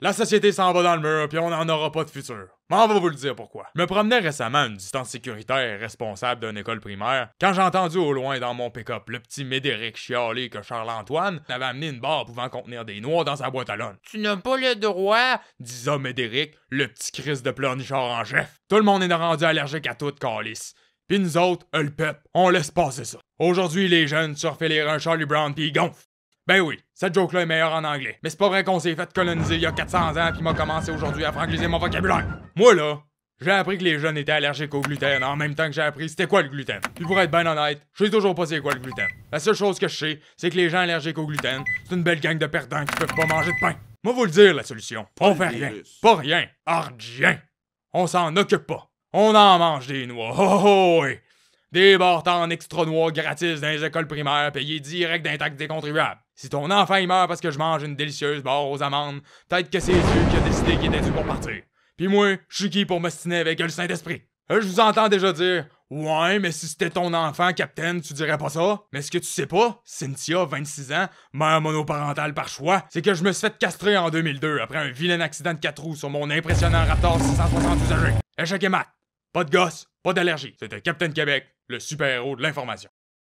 La société s'en va dans le mur, puis on n'en aura pas de futur. Mais on va vous le dire pourquoi. Je me promenais récemment à une distance sécuritaire responsable d'une école primaire quand j'ai entendu au loin dans mon pick-up le petit Médéric chialer que Charles-Antoine avait amené une barre pouvant contenir des noix dans sa boîte à l'homme. « Tu n'as pas le droit, disait Médéric, le petit Chris de pleurnichard en chef. Tout le monde est rendu allergique à toute calice. Pis nous autres, le pep, on laisse passer ça. Aujourd'hui, les jeunes surfent les reins Charlie Brown pis ils gonflent. Ben oui, cette joke-là est meilleure en anglais. Mais c'est pas vrai qu'on s'est fait coloniser il y a 400 ans puis m'a commencé aujourd'hui à frangliser mon vocabulaire. Moi là, j'ai appris que les jeunes étaient allergiques au gluten en même temps que j'ai appris c'était quoi le gluten. Puis pour être ben honnête, je sais toujours pas c'est quoi le gluten. La seule chose que je sais, c'est que les gens allergiques au gluten, c'est une belle gang de perdants qui peuvent pas manger de pain. Moi vous le dire la solution. On fait rien. Pas rien. Ardien. On s'en occupe pas. On en mange des noix. ho oh, oh, oh, Des bords en extra noix gratis dans les écoles primaires payés direct d'un taxe des contribuables. Si ton enfant il meurt parce que je mange une délicieuse barre aux amandes, peut-être que c'est Dieu qui a décidé qu'il était dû pour partir. Puis moi, je suis qui pour m'ostiner avec le Saint-Esprit? Euh, je vous entends déjà dire Ouais, mais si c'était ton enfant, Capitaine, tu dirais pas ça? Mais ce que tu sais pas, Cynthia, 26 ans, mère monoparentale par choix, c'est que je me suis fait castrer en 2002 après un vilain accident de 4 roues sur mon impressionnant Raptor 660 Échec et mat. Pas de gosse, pas d'allergie. C'était Captain Québec, le super-héros de l'information.